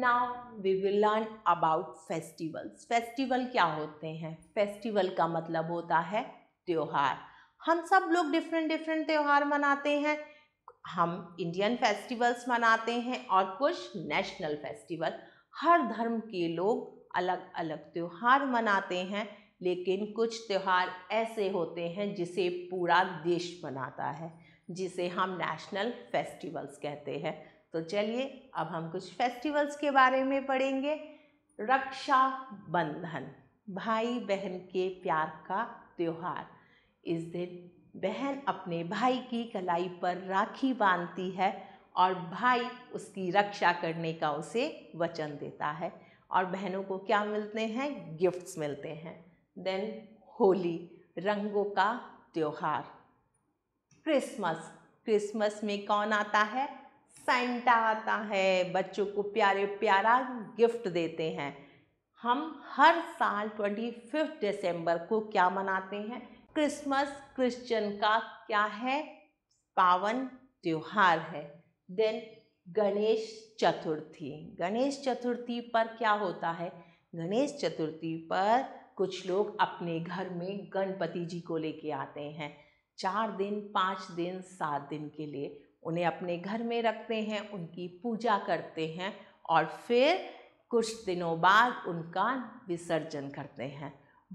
now we will learn about festivals festival क्या होते हैं फेस्टिवल का मतलब होता है त्यौहार हम सब लोग डिफरेंट डिफरेंट त्यौहार मनाते हैं हम इंडियन फेस्टिवल्स मनाते हैं और कुछ नेशनल फेस्टिवल हर धर्म के लोग अलग अलग त्यौहार मनाते हैं लेकिन कुछ त्यौहार ऐसे होते हैं जिसे पूरा देश मनाता है जिसे हम नेशनल फेस्टिवल्स कहते हैं तो चलिए अब हम कुछ फेस्टिवल्स के बारे में पढ़ेंगे रक्षा बंधन भाई बहन के प्यार का त्यौहार इस दिन बहन अपने भाई की कलाई पर राखी बांधती है और भाई उसकी रक्षा करने का उसे वचन देता है और बहनों को क्या मिलते हैं गिफ्ट्स मिलते हैं देन होली रंगों का त्यौहार क्रिसमस क्रिसमस में कौन आता है सेंटा आता है बच्चों को प्यारे प्यारा गिफ्ट देते हैं हम हर साल ट्वेंटी फिफ्थ दिसंबर को क्या मनाते हैं क्रिसमस क्रिश्चियन का क्या है पावन त्यौहार है देन गणेश चतुर्थी गणेश चतुर्थी पर क्या होता है गणेश चतुर्थी पर कुछ लोग अपने घर में गणपति जी को लेके आते हैं चार दिन पाँच दिन सात दिन के लिए उन्हें अपने घर में रखते हैं उनकी पूजा करते हैं और फिर कुछ दिनों बाद उनका विसर्जन करते हैं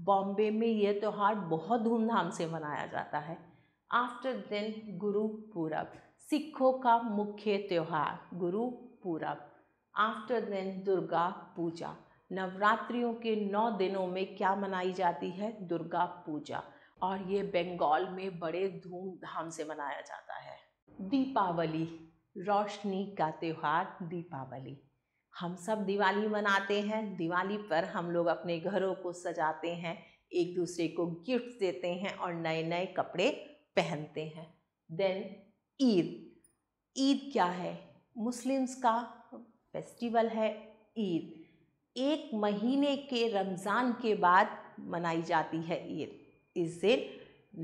बॉम्बे में ये त्यौहार बहुत धूमधाम से मनाया जाता है आफ्टर दिन गुरु पूरब सिखों का मुख्य त्यौहार गुरु पूरब आफ्टर दिन दुर्गा पूजा नवरात्रियों के नौ दिनों में क्या मनाई जाती है दुर्गा पूजा और ये बंगाल में बड़े धूमधाम से मनाया जाता है दीपावली रोशनी का त्यौहार दीपावली हम सब दिवाली मनाते हैं दिवाली पर हम लोग अपने घरों को सजाते हैं एक दूसरे को गिफ्ट देते हैं और नए नए कपड़े पहनते हैं देन ईद ईद क्या है मुस्लिम्स का फेस्टिवल है ईद एक महीने के रमज़ान के बाद मनाई जाती है ईद इस दिन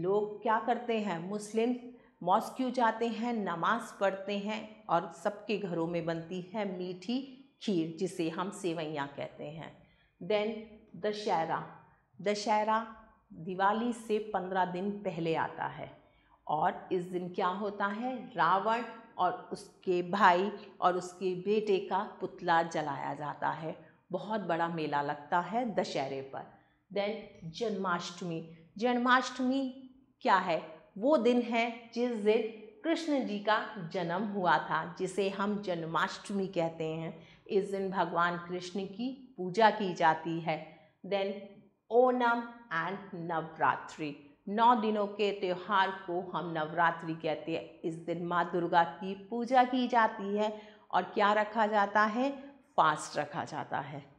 लोग क्या करते हैं मुस्लिम मॉस्क्यू जाते हैं नमाज पढ़ते हैं और सबके घरों में बनती है मीठी खीर जिसे हम सेवैयाँ कहते हैं देन दशहरा दशहरा दिवाली से पंद्रह दिन पहले आता है और इस दिन क्या होता है रावण और उसके भाई और उसके बेटे का पुतला जलाया जाता है बहुत बड़ा मेला लगता है दशहरे पर देन जन्माष्टमी जन्माष्टमी क्या है वो दिन है जिस दिन कृष्ण जी का जन्म हुआ था जिसे हम जन्माष्टमी कहते हैं इस दिन भगवान कृष्ण की पूजा की जाती है देन ओनम एंड नवरात्रि नौ दिनों के त्यौहार को हम नवरात्रि कहते हैं इस दिन माँ दुर्गा की पूजा की जाती है और क्या रखा जाता है फास्ट रखा जाता है